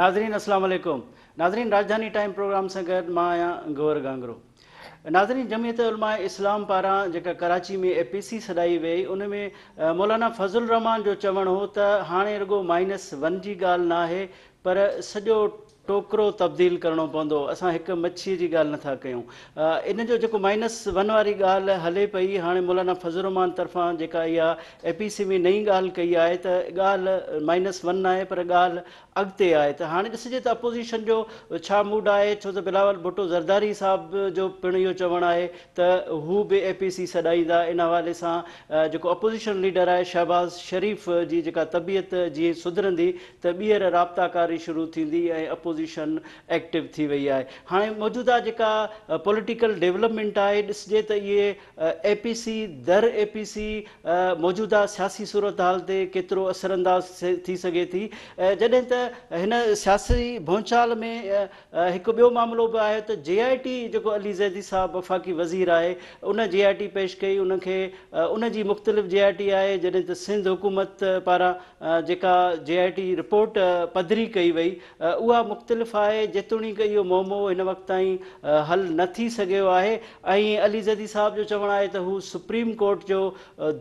नाज़रीन अस्सलाम वालेकुम नाज़रीन राजधानी टाइम प्रोग्राम सां गॾु मां आहियां गोवर घांगरो नादरीन जमयत उलमा इस्लाम पारां जेका कराची में ए एपीसी सॾाई वई उन में मौलाना फज़ुल रहमान जो चवण हो त हाणे रुगो माइनस वन जी ॻाल्हि न आहे पर सॼो टोकरो तब्दील करणो पवंदो असां हिकु मच्छीअ जी ॻाल्हि नथा कयूं इन जो जेको माइनस वन वारी ॻाल्हि हले पई हाणे मौलाना फज़ुलमान तरफ़ां जेका इहा ए पी सी में नई ॻाल्हि कई आहे त ॻाल्हि माइनस वन आहे पर ॻाल्हि अॻिते आहे त हाणे ॾिसजे त अपोज़िशन जो छा मूड आहे छो त बिलावल भुटो ज़रदारी साहिबु जो पिणु इहो चवणु आहे त हू बि ए पी सी सॾाईंदा इन हवाले सां जेको अपोज़िशन लीडर आहे शहबाज़ शरीफ़ जी जेका तबियत जीअं सुधरंदी त ॿीहर राबता कारी शुरू थींदी ऐं अपोज़ी शन एक्टिव थी वई आहे हाणे मौजूदा जेका पॉलिटिकल डेवलपमेंट आहे ॾिसिजे त इहे सी दर ए पी सी मौजूदा सियासी सूरत हाल ते केतिरो असर थी सघे थी ऐं जॾहिं त हिन सियासी भोंचाल में हिकु ॿियो मामिलो बि आहे त जे आई टी जेको अली ज़ैदी साहबु वफ़ाक़ी वज़ीर आहे उन जे आई टी पेश कई उनखे उनजी मुख़्तलिफ़ जे आई टी आहे जॾहिं त सिंध हुकूमत पारां जेका जे आई टी रिपोर्ट पधरी कई वई उहा मुख़्तलिफ़ आहे जेतोणीकि इहो मोमो हिन वक़्तु ताईं हल न थी सघियो आहे ऐं अली ज़दी साहिब जो चवणु आहे त हू सुप्रीम कोर्ट जो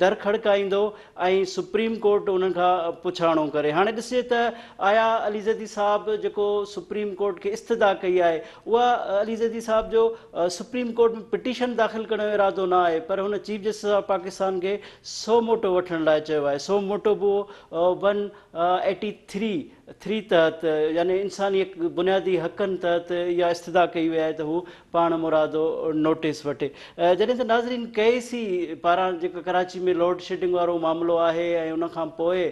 दर खड़काईंदो ऐं सुप्रीम कोर्ट उन खां पुछाणो करे हाणे ॾिसे त आया अली ज़दी साहिबु जेको सुप्रीम कोर्ट खे इस्तदा कई आहे उहा अली ज़दी साहिब जो सुप्रीम कोर्ट में पिटीशन दाख़िल करण जो इरादो न आहे पर हुन चीफ जस्टिस ऑफ पाकिस्तान खे सो मोटो वठण लाइ चयो आहे सो मोटो बि उहो बन एटी थ्री थ्री तहत यानी इंसानी बुनियादी हक़नि तहत इहा इस्तदा कई वई आहे त हू पाण मुरादो नोटिस वठे जॾहिं त नाज़रीन के सी पारां जेको कराची में लोड शेडिंग वारो मामिलो आहे ऐं उनखां पोइ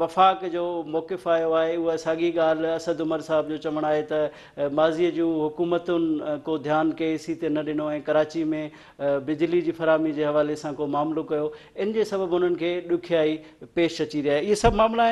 वफ़ाक़ जो मौक़िफ़ आयो आहे उहा साॻी ॻाल्हि असद उमर साहिब जो चवणु आहे त माज़ीअ जूं हुकूमतुनि को ध्यानु के ए ते न ॾिनो ऐं कराची में बिजली जी फरहमी जे हवाले सां को मामिलो कयो इन जे सबबु उन्हनि खे ॾुखियाई पेश अची रहिया इहे सभु मामिला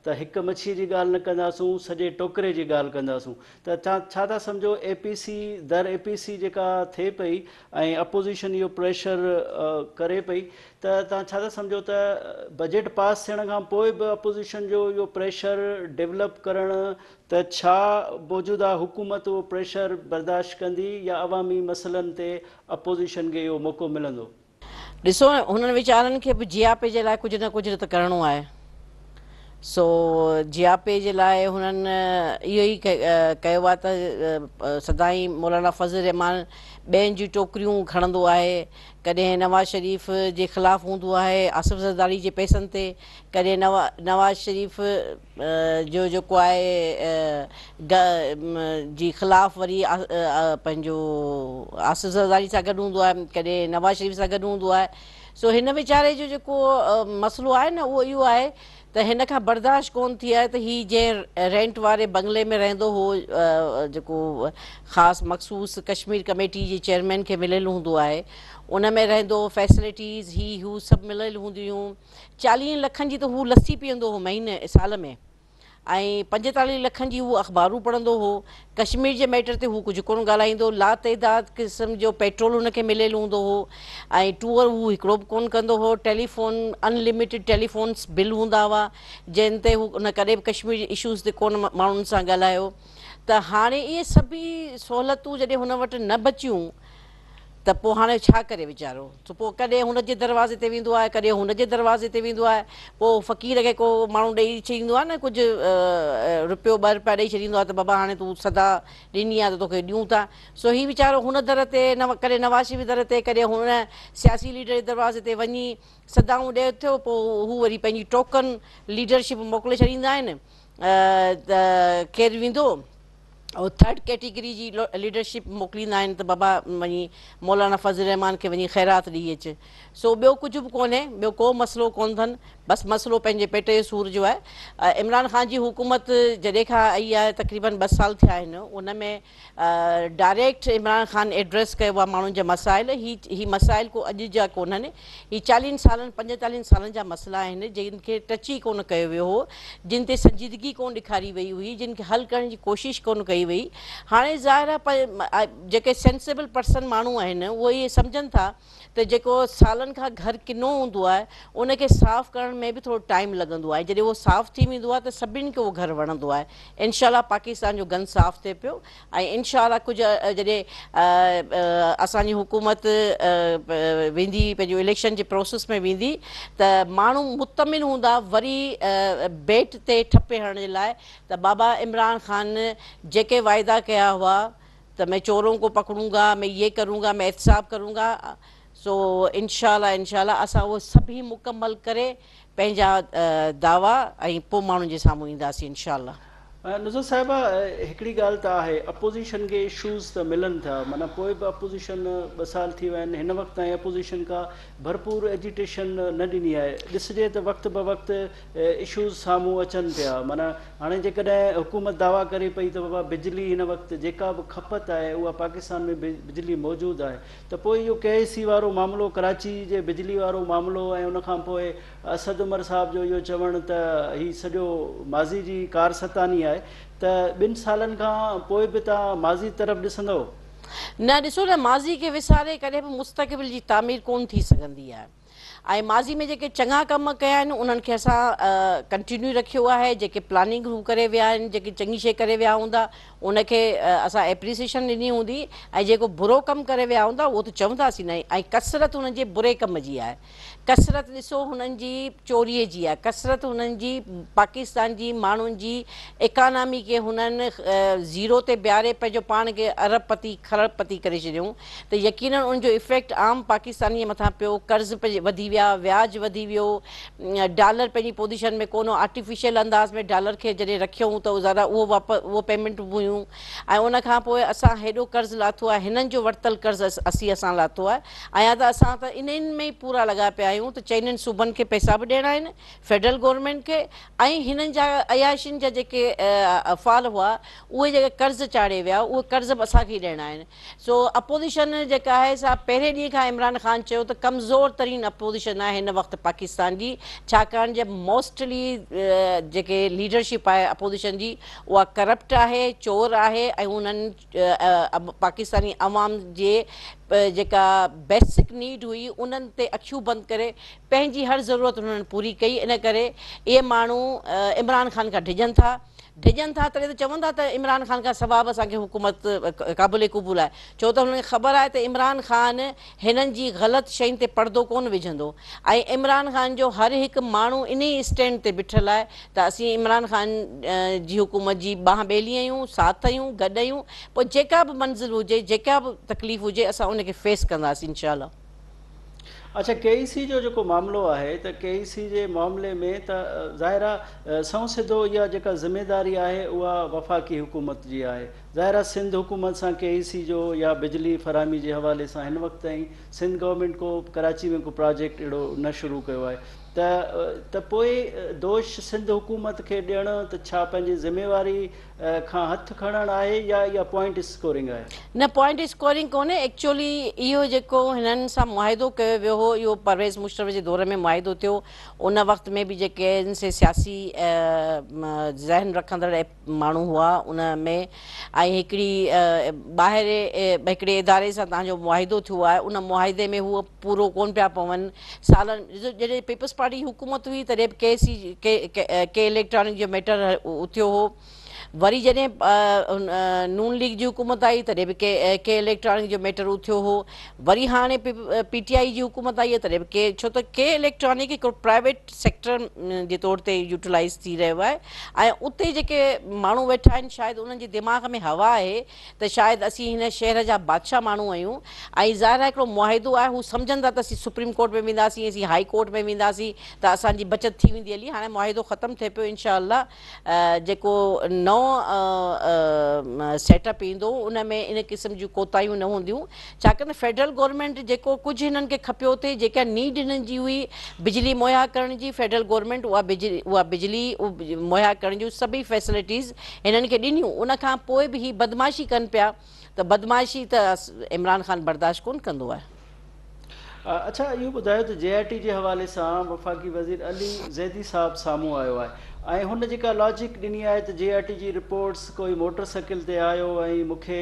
त हिकु मच्छीअ जी ॻाल्हि न कंदासूं सॼे टोकरे जी ॻाल्हि कंदासूं त तव्हां छा था सम्झो ए पी सी दर ए पी सी जेका थिए पई ऐं अपोज़िशन इहो प्रेशर करे पई त तव्हां छा था सम्झो त बजेट पास थियण खां पोइ बि अपोज़िशन जो इहो प्रेशर डेवलप करणु त छा मौजूदा हुकूमत उहो प्रेशर बर्दाश्त कंदी या अवामी मसइलनि ते अपोज़िशन खे इहो मौको मिलंदो ॾिसो हुननि वीचारनि खे बि जियापे जे लाइ कुझु न कुझु त करिणो आहे सो ज़ियापे जे लाइ हुननि इहो ई कयो आहे त सदाई मौलाना फज़ल रहमान ॿियनि जूं टोकरियूं खणंदो आहे कॾहिं नवाज़ शरीफ़ जे ख़िलाफ़ु हूंदो आहे आसिफ़ ज़रदारी जे पैसनि ते कॾहिं नवा नवाज़ शरीफ़ जो जेको आहे जी ख़िलाफ़ु वरी पंहिंजो आसिफ़ ज़रदारी सां गॾु हूंदो आहे कॾहिं नवाज़ शरीफ़ सां गॾु हूंदो आहे सो हिन वीचारे जो जेको मसलो आहे न उहो इहो आहे तो हिन खां बर्दाश्त कोन थी आहे रेंट वारे बंगले में रहंदो हो जेको खास मखसूस कश्मीर कमेटी जे चेयरमैन खे मिलियलु हूंदो उन में रहंदो फैसिलिटीज़ ही हू सभु मिलियलु हूंदियूं चालीह लखनि जी त लस्सी पीअंदो हो महीने साल में ऐं पंजेतालीह लखनि जी हू हो कश्मीर के मैटर ते कुछ को कोन ला लातइदाद क़िस्म जो पेट्रोल हुनखे मिलल हूंदो टूअर वो एक को कोन हो टेलीफोन अनलिमिटेड टेलीफोन्स बिल हूँ हुआ जिनते ते हू कश्मीर इशूज़ ते कोन माण्हुनि सां ॻाल्हायो त हाणे इहे सभई सहूलियतूं जॾहिं हुन वटि त पोइ हाणे छा करे वीचारो त पोइ कॾहिं हुन जे दरवाज़े ते वेंदो आहे कॾहिं हुन जे दरवाज़े ते वेंदो आहे पोइ फ़क़ीर खे को माण्हू ॾेई छॾींदो आहे न कुझु रुपियो ॿ रुपिया ॾेई छॾींदो आहे त बाबा हाणे तूं सदा ॾिनी आहे त तोखे ॾियूं था सो हीउ वीचारो हुन दर ते नव कॾहिं नवाशि दर ते कॾहिं हुन सियासी लीडर जे दरवाज़े ते वञी सदाऊं ॾे थियो पोइ हू वरी पंहिंजी टोकन लीडरशिप मोकिले छॾींदा आहिनि त केरु वेंदो ऐं थर्ड कैटेगरी जी लीडरशिप मोकिलींदा आहिनि त बाबा वञी मौलाना फज़ल रहमान खे वञी ख़ैरात ॾेई अचु सो ॿियो कुझु बि कोन्हे ॿियो को मसिलो कोन अथनि बस मसलो पेंे पेट के सूर जो है इमरान ख़ान की हुकूमत जॾहिं खां आई आहे तक़रीबन ॿ साल थिया उन में डायरेक्ट इमरान ख़ान एड्रेस कयो आहे माण्हुनि जा मसाइल ही ही मसाइल को अॼु जा कोन्हनि ही चालीहनि सालनि पंजेतालीहनि सालनि जा मसइला टच ही को कयो वियो हो जिन ते संजीदगी कोन ॾेखारी वई हुई जिन हल कर कोशिश कोन कई वई हाणे ज़ाहिर आहे जेके सेंसेबल पर्सन माण्हू आहिनि उहे इहे सम्झनि था तो जो सालन का घर किनो हूंदो आहे उनखे करण में भी थोरो टाइम लॻंदो आहे जॾहिं उहो साफ़ु थी वेंदो आहे त सभिनि खे घर वणंदो आहे इनशाला पाकिस्तान जो गंद साफ़ थे पो ऐं इनशाला कुझु जॾहिं असांजी हुकूमत वेंदी इलेक्शन के प्रोसेस में वेंदी त माण्हू मुतमिन हूंदा वरी बेट ते ठपे हणण जे लाइ बाबा इमरान ख़ान जेके वाइदा कया हुआ तो मैं चोरों को पकड़ूंगा मैं ये करूंगा मैं एहतसाब करूंगा सो इनशाला इनशाला अस उहो सभी मुकमल करे दावा ऐं के माण्हुनि इंदी साम्हूं इनशाला नज़र साहिबा हिकिड़ी ॻाल्हि त आहे अपोज़िशन खे इशूज़ त मिलनि था माना पोइ बि अपोज़िशन ॿ साल थी विया आहिनि हिन वक़्तु ताईं अपोज़िशन खां भरपूर एजुटेशन न ॾिनी आहे ॾिसिजे त वक़्तु ब वक़्तु इशूज़ साम्हूं अचनि पिया माना हाणे जेकॾहिं हुकूमत दावा करे पई त बाबा बिजली हिन वक़्तु जेका बि खपत आहे उहा पाकिस्तान में बिजली मौजूदु आहे त पोइ इहो के ए सी वारो मामिलो कराची जे बिजली वारो मामिलो ऐं उनखां पोइ असद उमर साहिब जो इहो चवणु त हीउ सॼो माज़ी जी कारसतानी आहे त ॿिनि खां पोइ बि तव्हां माज़ी तरफ़ ॾिसंदो न ॾिसो न माज़ी खे विसारे कॾहिं बि मुस्तक़बिल जी तामीर कोन थी सघंदी आहे ऐं माज़ी में जेके चङा कम कया आहिनि उन्हनि खे असां कंटिन्यू रखियो आहे जेके प्लानिंग हू करे विया आहिनि जेके चङी शइ करे विया हूंदा उनखे असां एप्रिसिएशन ॾिनी हूंदी ऐं जेको बुरो कमु करे विया हूंदा उहो त चवंदासीं न ऐं कसरत हुननि जे बुरे कम जी आहे कसरत ॾिसो हुननि जी चोरीअ जी आहे कसरत हुननि जी पाकिस्तान जी माण्हुनि जी इकानमी खे हुननि ज़ीरो ते बीहारे पंहिंजो पाण खे अरबपति खरबपति करे छॾियूं त यकीन उनजो इफेक्ट आम पाकिस्तानी मथां पियो कर्ज़ वधी विया व्याज वधी वियो डॉलर पंहिंजी पोज़ीशन में को आर्टिफिशियल अंदाज़ में डॉलर के जॾहिं रखियऊं त ज़रा उहो वापसि उहो पेमेंट हुयूं उन खां पोइ असां लाथो आहे हिननि जो वरितलु कर्ज़ु असीं लाथो है ऐं या त असां त में ई पूरा लगा पिया आहियूं त चइनिनि सूबनि खे पैसा भी देना फेडरल गवर्नमेंट के अयाशिन हिननि अफ़ाल हुआ उ कर्ज कर्ज़ु चाढ़े विया कर्ज़ भी असांखे ई ॾियणा सो अपोज़िशन जेका आहे सा पहिरें ॾींहं इमरान ख़ान चयो कमज़ोर तरीन अपोज़िशन पोज़ीशन आहे हिन वक़्तु पाकिस्तान की छाकाणि त मोस्टली जेके लीडरशिप आहे अपोज़ीशन जी उहा करप्ट आहे चोर आहे ऐं पाकिस्तानी आवाम के जेका बेसिक नीड हुई उन ते बंद बंदि हर ज़रूरत उन्हनि पूरी कई इन कर इहे माण्हू इमरान ख़ान का डिजन था डिॼनि था तॾहिं त चवंदा خان इमरान ख़ान खां सवाबु حکومت हुकूमत क़ाबूल क़बूल आहे छो त हुनखे ख़बर आहे त इमरान ख़ान हिननि जी ग़लति शयुनि ते परदो कोन विझंदो ऐं इमरान ख़ान जो हर हिकु माण्हू इन ई स्टैंड ते ॿिठलु आहे त असीं इमरान ख़ान حکومت हुकूमत जी बांह ॿेली आहियूं साथ आहियूं गॾु आहियूं पोइ मंज़िल تکلیف जेका तकलीफ़ हुजे फेस कंदासीं इनशा अच्छा के ई सी जो जेको मामिलो आहे त के ई सी जे मामले में त ज़ाहिर आहे सौ सिधो इहा जेका ज़िमेदारी आहे उहा वफ़ाक़ी हुकूमत जी आहे ज़ाहिर आहे सिंध हुकूमत सां के ई सी जो या बिजली फरहमी जे हवाले सां हिन वक़्तु ताईं सिंध गवर्नमेंट को कराची में को प्रोजेक्ट अहिड़ो न शुरू कयो आहे त त पोइ दोष सिंध हुकूमत खे ॾियणु त छा पंहिंजी ज़िमेवारी ખા હાથ ખડણ આયે કે આ પોઈન્ટ સ્કોરિંગ આયે ને પોઈન્ટ સ્કોરિંગ કોન હે એકચ્યુલી ઈયો જેકો હન સા معاہدો કયો હોય યો પરવેઝ મુશરફ جي દોર મે معاہد હોતે હો ઉન وقت મે ભી જે કે ઇન સે सियासी જહેન રખંદર માણો હુઆ ઉન મે આય એકડી બહાર એકડી ادارے સા તા જો معاہدો થા આ ઉન معاہدے મે હો પૂરો કોન પયા પવન سال ਜજે પીપલ્સ પાર્ટી હુકુમત હુઈ તરે કે કે ઇલેક્ટ્રોનિક મેટર ઉથ્યો હો वरी जॾहिं नून लीग जी हुकूमत आई तॾहिं भी के के इलेक्ट्रॉनिक जो मैटर थियो हो वरी हाणे पी पीटीआई टी आई जी हुकूमत आई आहे तॾहिं बि के छो तो के इलेक्ट्रॉनिक हिकिड़ो प्राइवेट सेक्टर के तौर ते यूटिलाइज़ थी रहियो आहे ऐं उते जेके वेठा शायद शायदि दिमाग़ में हवा है त शायदि असीं हिन शहर जा बादशाह माण्हू आहियूं ऐं ज़ाहिर हिकिड़ो मुआदो आहे हू सम्झनि सुप्रीम कोर्ट में वेंदी असीं हाई कोर्ट में वेंदी तो असांजी बचति थी वेंदी हली हाँ मुआदो खत्म थे पो इनशा जो नओं नओं सेटअप ईंदो में इन क़िस्म जूं कोताहियूं न हूंदियूं छाकाणि त फेडरल गॉर्नमेंट जेको कुझु हिननि खे खपे उते जेका नीड हिननि जी हुई बिजली मुहैया करण जी फेडरल गवर्नमेंट उहा बिजली उहा बिजली मुहैया करण जी सभई फैसिलिटीज़ हिननि खे ॾिनियूं उनखां पोइ बि बदमाशी कनि पिया त बदमाशी त इमरान ख़ान बर्दाश्त कोन्ह कंदो आहे अच्छा इहो ॿुधायो त जे आई टी जे हवाले सां ऐं हुन जेका लॉजिक ॾिनी आहे त जी आई टी जी रिपोर्ट्स कोई मोटरसाइकिल ते आयो ऐं मूंखे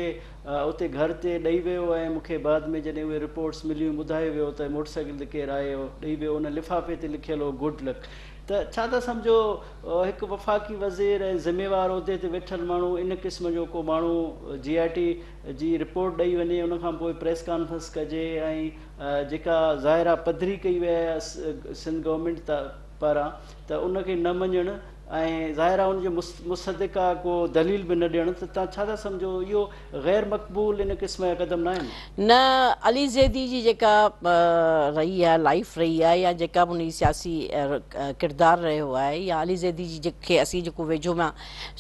उते घर ते ॾेई वियो ऐं मूंखे बाद में जॾहिं उहे रिपोर्ट्स मिलियूं ॿुधाए वियो त मोटरसाइकिल साइकिल ते केरु आयो ॾेई वियो उन लिफ़ाफ़े ते लिखियलु हो गुड लक त छा त सम्झो हिकु वफ़ाक़ी वज़ीर ऐं ज़िमेवार उहिदे ते वेठल माण्हू इन क़िस्म जो को माण्हू जी आई टी जी रिपोर्ट ॾेई वञे उनखां पोइ प्रेस कॉन्फ्रेंस कजे ऐं जेका ज़ाहिर पधरी कई विया सिंध गवर्नमेंट त पर आहे त उनखे न मञणु ऐं ज़ाहिर आहे मुस मुसदिका को दलील बि न ॾियणु त तव्हां छा था सम्झो इहो ग़ैर मक़बूल इन क़िस्म जा क़दम न आहिनि न अली ज़ैदी जी जेका रही आहे लाइफ रही आहे या जेका बि उनजी सियासी किरदारु रहियो आहे या अली ज़ैदी जी जे असीं जेको वेझो मां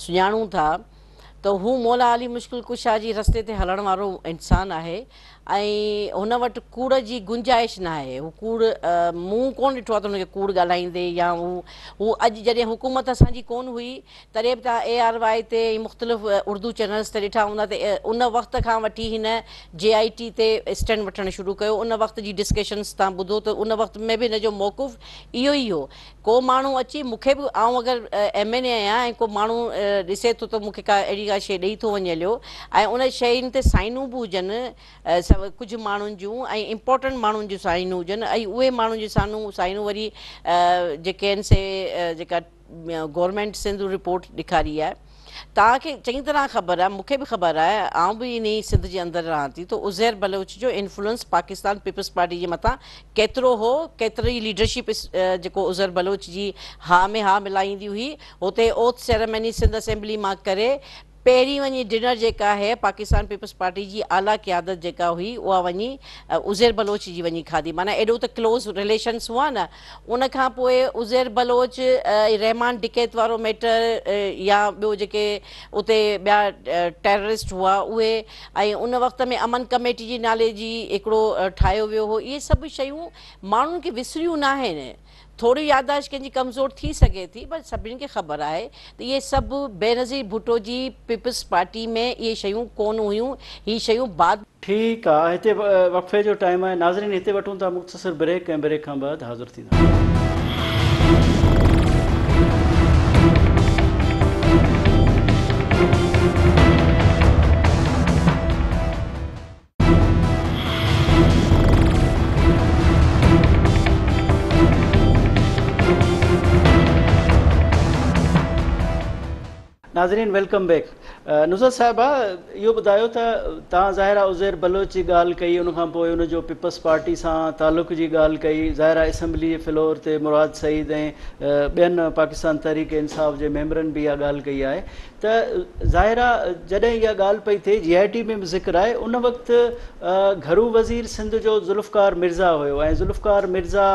सुञाणूं था त हू मौला अली मुश्किल कुशा जी रस्ते ते हलण वारो इंसानु आहे उन हुन वटि कूड़ जी गुंजाइश ना आहे हू कूड़ मूं को ॾिठो आहे त कूड़ ॻाल्हाईंदे या वो हू अॼु जॾहिं हुकूमत असांजी कोन हुई तॾहिं बि तव्हां ए आर वाई ते मुख़्तलिफ़ उर्दू चैनल्स ते ॾिठा हूंदा उन वक़्त खां वठी जे आई टी से स्टैंड वठणु शुरू कर उन वक़्त जी डिस्कशन्स तुम ॿुधो तो उन वक़्त में भी हिन मौक़ुफ़ इहो ई हो को माण्हू अची मूंखे बि आउं अगरि एम एन ए आहियां को मू ॾिसे तो त मूंखे का अहिड़ी का शइ ॾेई थो वञे उन शयुनि ते साइनूं बि कुछ माण्हुनि जूं ऐं इंपॉर्टेंट माण्हुनि जूं साइनूं हुजनि ऐं उहे माण्हुनि जूं सानूं साइनूं वरी जेके से जेका गवर्नमेंट सिंध रिपोर्ट ॾेखारी है तव्हांखे चङी तरह ख़बर है मुख्य भी ख़बर आहे आउं बि इन सिंध जे अंदरि रहां थी तो उज़ैर बलोच जो इन्फ्लुएंस पाकिस्तान पीपल्स पार्टी के मथां केतिरो हो केतिरी लीडरशिप जेको उज़ैर बलोच की हा में हा मिलाईंदी हुई हुते ओथ सेरेमनी सिंध असेंबली मां करे पहिरीं वञी डिनर जेका है पाकिस्तान पीपल्स पार्टी जी आला क़यादत जेका हुई उहा वञी उज़ेर बलोच जी वञी खाधी माना एडो तो क्लोज़ रिलेशन्स हुआ ना उनखां पोइ बलोच रहमान डिकेत वो मैटर या बो जो उते ॿिया टेररिस्ट हुआ उन् ऐं वक़्त में अमन कमेटी जी नाले जी हिकिड़ो ठाहियो वियो हो इहे सभु शयूं माण्हुनि खे विसरियूं न आहिनि थोड़ी यादाश्त कंहिंजी कमज़ोर थी सघे थी पर सभिनि खे ख़बर आहे त इहे सभु बेनज़ीर भुटो जी पीपल्स पार्टी में इहे शयूं कोन हुयूं हीअ शयूं बाद ठीकु आहे हिते वक़फ़े जो टाइम आहे नाज़रीन हिते वठूं था मुख़्तसर ब्रेक ऐं ब्रेक खां बाद हाज़िर थींदा thank you नाजरीन वेलकम बैक नुज़ साहिबा इहो ॿुधायो त तव्हां ज़ाहिरा उज़ेर बलोच जी ॻाल्हि कई उनखां पोइ हुनजो पीपल्स पार्टी सां तालुक़ जी ॻाल्हि कई ज़ाहिरा असेंबली फ्लोर ते मुराद सईद ऐं ॿियनि पाकिस्तान तरीक़े इंसाफ़ जे मैंबरनि बि इहा ॻाल्हि कई आहे त ज़ाहिरा जॾहिं इहा ॻाल्हि पई थिए जी आई टी में बि ज़िक्र आहे उन वक़्तु घरू वज़ीर सिंध जो ज़ुल्फकार मिर्ज़ा हुयो ऐं ज़ुल्फकार मिर्ज़ा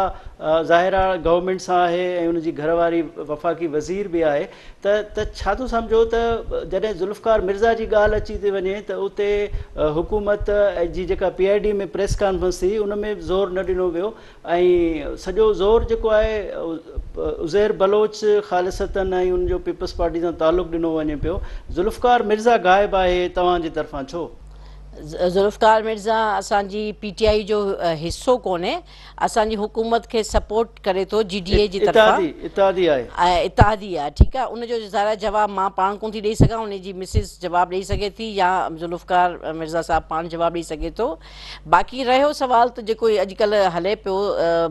ज़ाहिरा गवर्मेंट सां आहे ऐं उन जी वफ़ाक़ी वज़ीर बि आहे त त छा थो सम्झो त जॾहिं ज़ुल्फ ज़ुल्फकार मिर्ज़ा जी ॻाल्हि अची थी वञे त उते हुकूमत जी जेका पी आई डी में प्रेस कॉन्फ्रेंस थी उन में ज़ोर न ॾिनो वियो ऐं सॼो ज़ोर जेको आहे उज़ैर बलोच ख़ालिसनि ऐं उनजो पीपल्स पार्टी सां तालुक़ु ॾिनो वञे पियो ज़ुल्फकार मिर्ज़ा ग़ाइबु आहे तव्हांजे तरफ़ां छो ज़ुल्फ़कार मिर्ज़ा असांजी पीटीआई टी आई जो हिसो कोन्हे असांजी हुकूमत खे सपोर्ट करे थो जी डी ए जी इतिहादी आहे ठीकु आहे उनजो ज़ारा जवाबु मां पाण कोन थी ॾेई सघां उनजी मिसिस जवाबु ॾेई सघे थी या जुल्फार मिर्ज़ा साहब पाण जवाब दे सघे थो बाक़ी रहियो सुवाल त जेको अॼुकल्ह हले पियो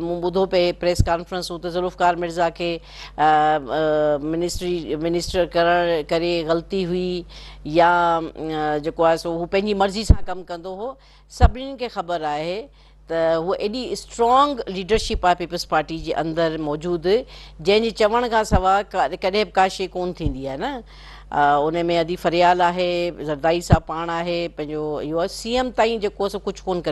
मूं ॿुधो पए प्रेस कॉन्फ्रेंस हू त मिर्ज़ा के मिनिस्ट्री मिनिस्टर करणु करे ग़लती हुई या जो सो हू मर्ज़ी से कम कह हो सभिनीनि खे ख़बर आहे त हूअ एॾी स्ट्रॉन्ग लीडरशिप आ पीपल्स पार्टी के अंदर मौजूद जैसे चवण खां सवाइ कॾहिं का शइ कोन थींदी आहे न उन में अदी फरियाल है ज़रदाई साहब पा आहे पंहिंजो इहो सी एम ताईं जेको सो कुझु कोन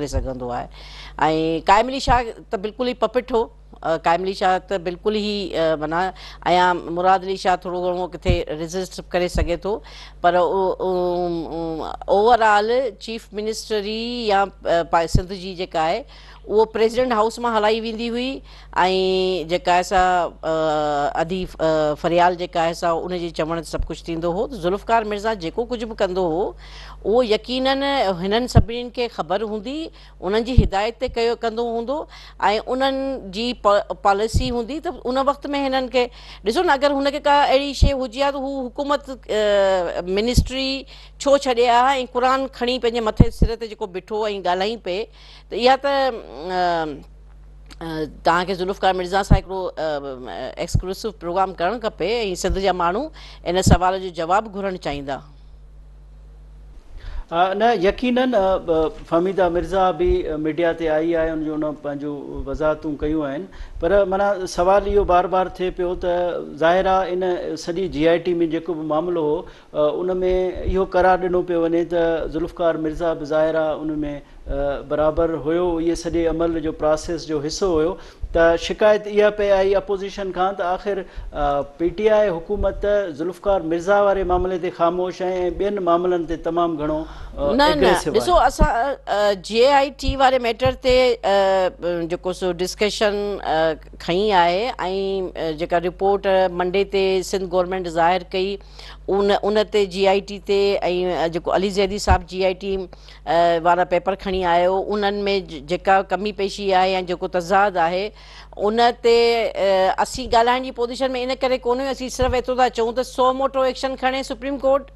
शाह त बिल्कुलु ई पपिट हो अली शाह त बिल्कुल ई माना मुराद अली शाह थोरो घणो किथे रिज़िस्ट करे सघे थो पर ओवरऑल चीफ मिनिस्टरी या सिंध जी जेका आहे उहो प्रेसिडेंट हाउस मां हलाई वेंदी हुई ऐं जेका आहे सा अधी फरियाल जेका आहे सा उनजे चवण ते सभु कुझु थींदो हो ज़ुल्फकार मिर्ज़ा जेको कुझु बि कंदो हो उहो यकीन हिननि सभिनीनि खे ख़बर हूंदी उन्हनि जी हिदायत ते कयो कंदो हूंदो ऐं उन्हनि जी पॉलिसी हूंदी त उन वक़्त में हिननि खे ॾिसो न अगरि हुनखे का अहिड़ी शइ हुजे हा त हू हुकूमत मिनिस्ट्री छो छॾे हा ऐं क़ुर खणी पंहिंजे मथे सिर ते जेको बीठो ऐं ॻाल्हाई पए त इहा त तव्हांखे ज़ुल्फकार मिर्ज़ा सां हिकिड़ो एक्सक्लूसिव प्रोग्राम करणु खपे ऐं सिंध जा माण्हू इन सवाल जो जवाबु घुरणु चाहींदा न यकीन फमीदा मिर्ज़ा बि मीडिया ते आई आहे उनजो उन पंहिंजो वज़ाहतूं कयूं आहिनि पर माना सवाल इहो बार बार थिए पियो त ज़ाहिरा इन सॼी जी आई टी में जेको बि मामिलो हुओ उनमें इहो करार ॾिनो पियो वञे त ज़ुल्फकार मिर्ज़ा बि ज़ाहिरा उन में बराबरि हुयो इहे सॼे अमल जो प्रोसेस जो हिसो हुयो त शिकायत इहा पे आई अपोज़िशन खां त आख़िर पी टी आई हुकूमत ज़ुल्फकार मिर्ज़ा मामले ख़ामोश ऐं ॿियनि न न ॾिसो असां जे आई टी वारे मैटर ते जेको सो डिस्कशन खईं आहे ऐं जेका रिपोर्ट मंडे ते सिंध गवर्नमेंट ज़ाहिर कई उन उन ते जी आई टी ते ऐं जेको अली ज़ैदी साहबु जी आई टी वारा पेपर खणी आयो उन्हनि में जेका कमी पेशी आहे या जेको तज़ादु आहे उन ते असीं ॻाल्हाइण जी पोज़ीशन में इन करे कोन हुयूं असीं सिर्फ़ु एतिरो था चऊं त सो मोटो एक्शन खणे सुप्रीम कोर्ट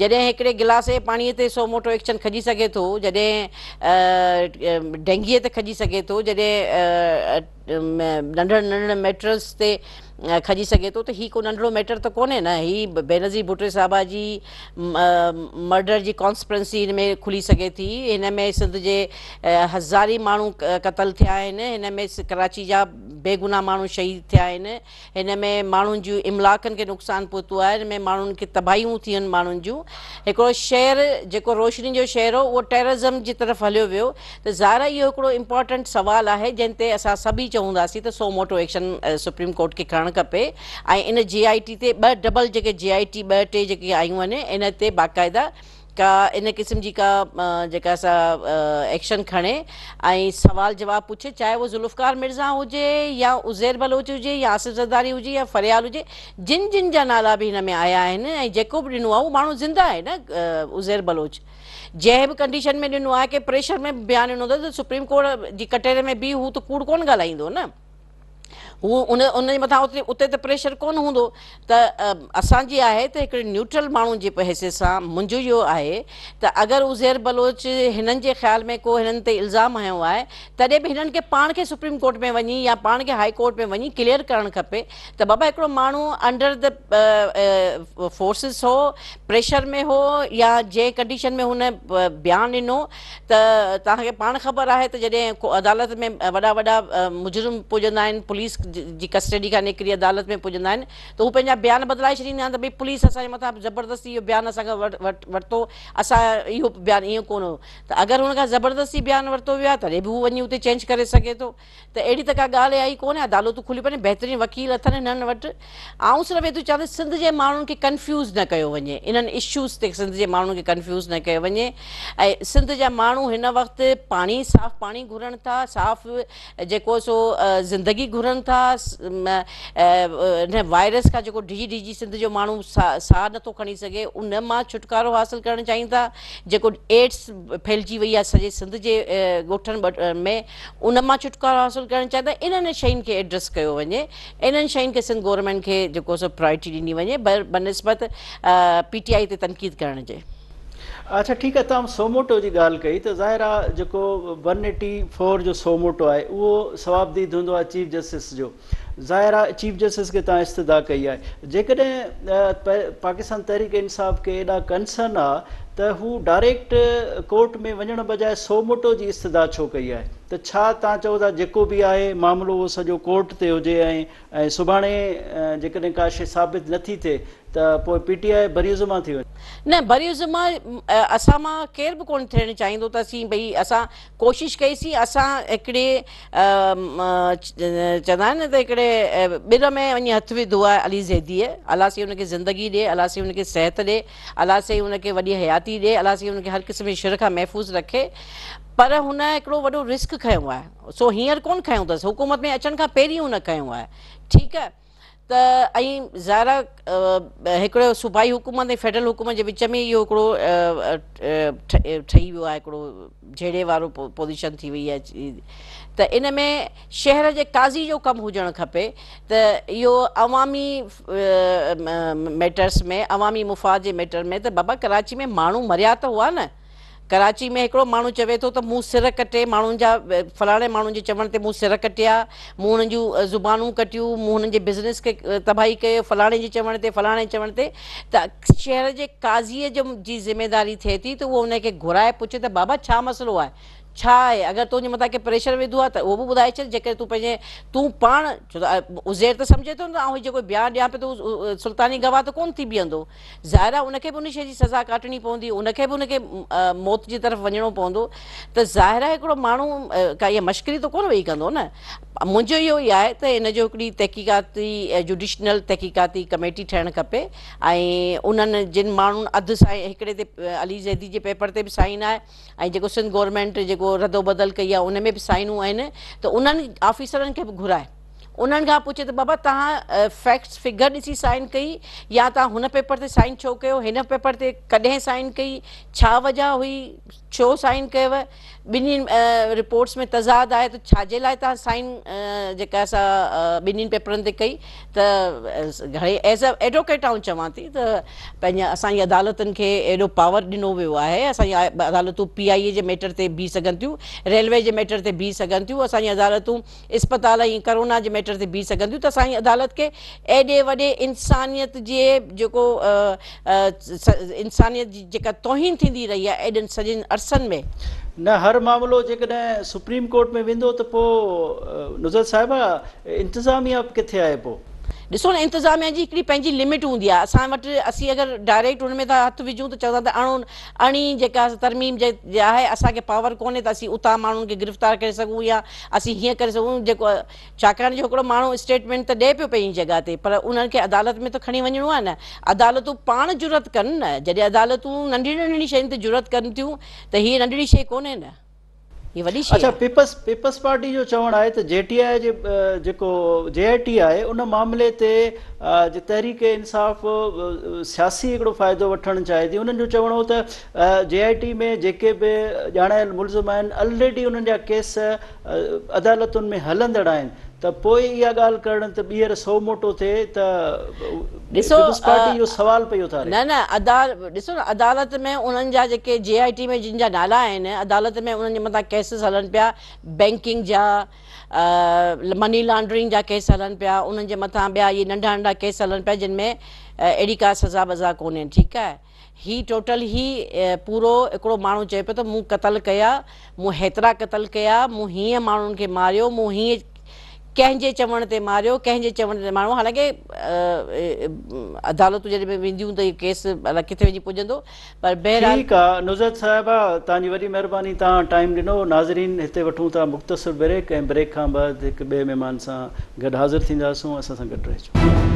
जॾहिं हिकिड़े गिलास जे पाणीअ ते सो मोटो एक्शन खॼी सघे थो जॾहिं डेंगीअ ते खॼी सघे थो जॾहिं नंढण नंढण मैटरियल्स ते खजी सघे तो त हीउ को नंढिड़ो मैटर त कोन्हे न हीउ बेनज़ी भुटे साहिबा की मर्डर की कॉन्स्परेंसी हिन में खुली सके थी हिन में सिंध जे हज़ारी मू क़तल थिया कराची जहा बेगुनाह माण्हू शहीद थे आहिनि हिन में माण्हुनि जूं इमलाकनि खे नुक़सानु पहुतो आहे हिन में माण्हुनि खे तबाहियूं थी आहिनि माण्हुनि शहर जो रोशनी जो शहर हो वो टेररिज़म की तरफ़ हलो वियो त ज़ारा योड़ो इंपॉर्टेंट सवाल है जंहिं ते असां सभई चवंदासीं suo motu action supreme court के खणणु हुजणु खपे ऐं इन जे आई टी ते ॿ double JK J I T ॿ टे जेके आयूं आहिनि इन ते बाक़ाइदा का इन क़िस्म जी का जेका असां एक्शन खणे ऐं सुवालु जवाबु पुछे चाहे उहो ज़ुल्फकार मिर्ज़ा हुजे या उज़ैर बलोच हुजे या आसिफ़ ज़रदारी हुजे या फरियाल हुजे जिन जिन जा नाला बि हिन में आया आहिनि ऐं जेको बि ॾिनो आहे उहो माण्हू ज़िंदा आहे न उज़ैर बलोच जंहिं बि कंडीशन में ॾिनो आहे की प्रेशर में बयानु ॾिनो अथसि त सुप्रीम कोर्ट जी कटेरे में बि हू त कूड़ कोन ॻाल्हाईंदो न वो उन उनजे मथां उते उते त प्रेशर कोन हूंदो त असांजी आहे त हिकिड़े न्यूट्रल मू जे हिसे सां मुंहिंजो इहो आहे त अगरि उज़ेर बलोच हिननि जे ख़्याल में को हिननि इल्ज़ाम आयो है तॾहिं भी हिननि खे पाण सुप्रीम कोर्ट में वही या पान के हाई कोर्ट में वही क्लियर करणु खपे त बाबा हिकिड़ो माण्हू अंडर द फोर्सिस हो प्रेशर में हो या जै कंडीशन में उन्हें बयान ॾिनो त तव्हांखे ख़बर है त जॾहिं अदालत में वा वा मुजुर्म पुजंदा पुलिस जी कस्टडी का निकिरी अदालत में पुजंदा तो वो हू बयान बदिलाए छॾींदा आहिनि त पुलिस अस ज़बरदस्ती इहो बयानु असांखां वरितो असां इहो बयानु ईअं कोन हो त ज़बरदस्ती बयान वरितो वियो आहे तॾहिं बि हू वञी चेंज कर सके थो त अहिड़ी त आई कोन्हे अदालतूं खुलियूं पवनि बहितरीनु वकील अथन हिननि वट आउं सिर्फ एतिरो चवां त सिंध जे माण्हुनि खे कंफ्यूज़ न कयो वञे इन्हनि इश्यूज़ ते सिंध के माण्हुनि के कंफ्यूज़ न कयो वञे ऐं सिंध जा माण्हू हिन वक़्तु पाणी साफ़ु पाणी घुरनि था साफ़ जेको सो ज़िंदगी घुरन था इन वायरस खां जेको डिजी डिजी सिंध जो माण्हू सा साहु नथो खणी सघे उन मां छुटकारो हासिलु करणु था जेको एड्स फैलिजी वई आहे सॼे सिंध जे ॻोठनि में उन मां छुटकारो हासिलु करणु था इन्हनि शयुनि खे एड्रेस कयो वञे इन्हनि शयुनि खे सिंध गवर्नमेंट खे जेको सो प्रॉयरिटी ॾिनी वञे ब बनस्पति पीटीआई ते तनक़ीद करण जे अच्छा ठीकु आहे तव्हां सोमोटो जी ॻाल्हि कई त ज़ाहिर आहे जेको वन एटी फोर जो सोमोटो आहे उहो सवाब दीद हूंदो आहे चीफ जस्टिस जो ज़ाहिर आहे चीफ जस्टिस खे तव्हां इस्तदा कई आहे जेकॾहिं पाकिस्तान तहरीक इंसाफ़ खे एॾा कंसर्न आहे त हू डायरेक्ट कोर्ट में वञण बजाए सोमोटो जी इस्तदा छो कई आहे त छा तव्हां चओ था जेको बि आहे मामिलो उहो सॼो कोर्ट ते हुजे ऐं सुभाणे जेकॾहिं का शइ साबित नथी थिए त पोइ पीटीआई भरिज़ न मां असां मां बि कोन थियणु चाहींदो भई असां कोशिशि कईसीं असां हिकिड़े चवंदा आहिनि त हिकिड़े में वञी हथु विधो आहे अली ज़ैदीअ हुनखे ज़िंदगी हुनखे सिहत ॾिए हुनखे वॾी हयाती ॾिए हुनखे हर क़िस्म जी खां महफ़ूज़ रखे पर हुन हिकिड़ो वॾो रिस्क खयों आहे सो हींअर कोन खयों अथसि हुकूमत में अचण खां पहिरीं हुन खयों आहे ठीकु आहे त ऐं ज़ारा हिकिड़ो सूबाई हुकूमत ऐं फेडरल हुकूमत जे विच में इहो हिकिड़ो ठही वियो आहे हिकिड़ो जेड़े वारो पो पोज़ीशन थी वई आहे त इन में शहर जे काज़ी जो कमु हुजणु खपे त इहो अवामी मैटर्स में अवामी मुफ़ाद जे मैटर में त बाबा कराची में माण्हू मरिया त हुआ न कराची में हिकिड़ो माण्हू चवे थो त मूं सिर कटे माण्हुनि जा फलाणे माण्हुनि जे चवण ते मूं सिर कटिया मूं हुननि जूं ज़ुबानूं कटियूं मूं हुननि जे बिज़नेस खे तबाही कयो फलाणे जे चवण ते फलाणे जे चवण ते त शहर जे काज़ीअ जी ज़िम्मेदारी थिए थी त उहो उनखे घुराए पुछे त बाबा छा मसलो आहे छा आहे अगरि तुंहिंजे मथां की प्रेशर विधो आहे त उहो बि ॿुधाए छॾि जेकर करे तूं पंहिंजे तूं पाण छो त उज़ेर त सम्झे थो न ऐं जेको ब्या ॾियां पियो त सुल्तानी गवाह त कोन्ह थी बीहंदो ज़ाहिरा उनखे बि उन शइ जी सज़ा काटणी पवंदी उनखे बि उनखे मौत जी तरफ़ वञिणो पवंदो त ज़ाहिर हिकिड़ो माण्हू काई मश्करी त कोन वेही कंदो न मुंहिंजो इहो ई आहे त इन जो हिकिड़ी तहक़ीक़ाती जुडिशनल तहक़ीक़ाती कमेटी ठहणु खपे ऐं उन्हनि जिन माण्हुनि अधु साइन हिकिड़े ते अली ज़ैदी जे पेपर ते बि साइन आहे ऐं जेको सिंध गवर्नमेंट जेको रधो बदल कई आहे उन में बि साइनूं आहिनि त उन्हनि ऑफिसरनि खे बि घुराए उन्हनि खां पुछे त बाबा तव्हां फैक्ट्स फिगर ॾिसी साइन कई या तव्हां हुन पेपर ते साइन छो कयो हिन पेपर ते कॾहिं साइन कई छा वजह हुई छो साइन कयव ॿिन्हिनि रिपोर्ट्स में तज़ाद आहे त छाजे लाइ तव्हां साइन जेका असां ॿिन्हिनि पेपरनि ते कई त हाणे एस अ एडवोकेट आऊं चवां थी त पंहिंजे असांजी अदालतुनि खे एॾो पावर ॾिनो वियो आहे असांजी अदालतूं P I A J matter ते बीह सघनि थियूं रेलवे जे मैटर ते बीह सघनि थियूं असांजी अदालतूं इस्पताल ऐं करोना जे मैटर बीह सघंदियूं अदालत खे एॾे वॾे इंसानियत जेको इंसानियत जी जेका तौहीन थींदी रही आहे एॾनि सॼनि अर्सनि में न हर मामिलो जेकॾहिं सुप्रीम कोर्ट में वेंदो त पोइ किथे आहे पोइ ॾिसो न इंतिज़ामिया जी हिकिड़ी पंहिंजी लिमिट हूंदी आहे असां वटि असीं अगरि डायरेक्ट हुन में था हथु विझूं त चवंदा त अणो अणी जेका तरमीम जे आहे असांखे पावर कोन्हे त असीं उतां माण्हुनि खे गिरफ़्तार करे सघूं या असीं हीअं करे सघूं जेको छाकाणि जो हिकिड़ो माण्हू स्टेटमेंट त ॾिए पियो पंहिंजी जॻह ते पर उन्हनि खे अदालत में त खणी वञिणो आहे न अदालतूं पाण जुरत कनि न जॾहिं अदालतूं नंढी नंढी शयुनि ते जुरत कनि थियूं त हीअ नंढड़ी शइ कोन्हे न ये वॾी अच्छा पीपल्स पीपल्स पार्टी जो चवणु आहे त जे टी आई जेको जे आई टी आहे उन मामले ते जे तहरीक इंसाफ़ सियासी हिकिड़ो फ़ाइदो वठणु चाहे थी उन्हनि जो चवणो हो त जे आई टी में जेके बि ॼाणायल मुलज़िम आहिनि ऑलरेडी उन्हनि जा केस अदालतुनि में हलंदड़ आहिनि त पोइ इहा ॻाल्हि त ॿीहर सौ मोटो थिए त ॾिसो इहो पियो था न न अदाल ॾिसो न अदालत में उन्हनि जा जेके जे आई टी में जिन जा नाला आहिनि अदालत में उन्हनि जे मथां केसिस हलनि पिया बैंकिंग जा मनी लॉन्ड्रिंग जा केस हलनि पिया उन्हनि जे मथां ॿिया इहे नंढा नंढा केस हलनि पिया जिन में अहिड़ी का सज़ा वज़ा कोन्हे ठीकु आहे हीउ टोटल ई पूरो हिकिड़ो माण्हू चए पियो त मूं क़तलु कया मूं हेतिरा क़तलु कया मूं हीअं माण्हुनि खे मारियो मूं हीअं कंहिंजे चवण ते मारियो कंहिंजे चवण ते माण्हू हालांकि अदालतूं जॾहिं वेंदियूं त इहो केस अलाए किथे वञी पुॼंदो पर ठीकु आहे नुज़रत तव्हांजी वॾी महिरबानी तव्हां टाइम ॾिनो नाज़रीन हिते वठूं था मुख़्तसिर ब्रेक ऐं ब्रेक खां बाद हिकु ॿिए महिमान सां गॾु हाज़िर थींदासूं असां सां गॾु रहिजो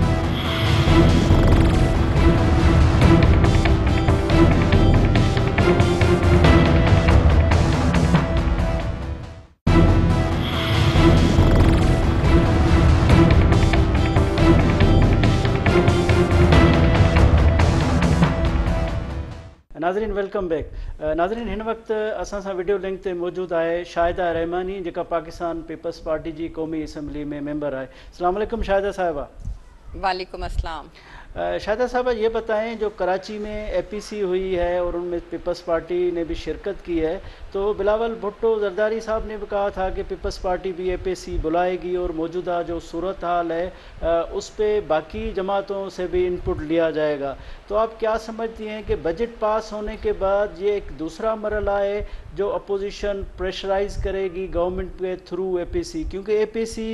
नाज़रीन वेलकम बैक नाज़रीन इन वक्त असा वीडियो लिंक से मौजूद है शाहिदा रहमानी जो पाकिस्तान पीपल्स पार्टी की क़ौमी असम्बली में मेंबर है अलमैकम शाहिदा साहिबा वालेकुम अस्सलाम शाहिदा साहबा ये बताएं जो कराची में ए पी सी हुई है और उनमें पीपल्स पार्टी ने भी शिरकत की है तो बिलावल भुट्टो जरदारी साहब ने भी कहा था कि पीपल्स पार्टी भी ए पी सी बुलाएगी और मौजूदा जो सूरत हाल है उस पर बाकी जमातों से भी इनपुट लिया जाएगा तो आप क्या समझती हैं कि बजट पास होने के बाद ये एक दूसरा मरला है जो अपोजिशन प्रेशराइज करेगी गवर्नमेंट के थ्रू ए पी सी क्योंकि A P C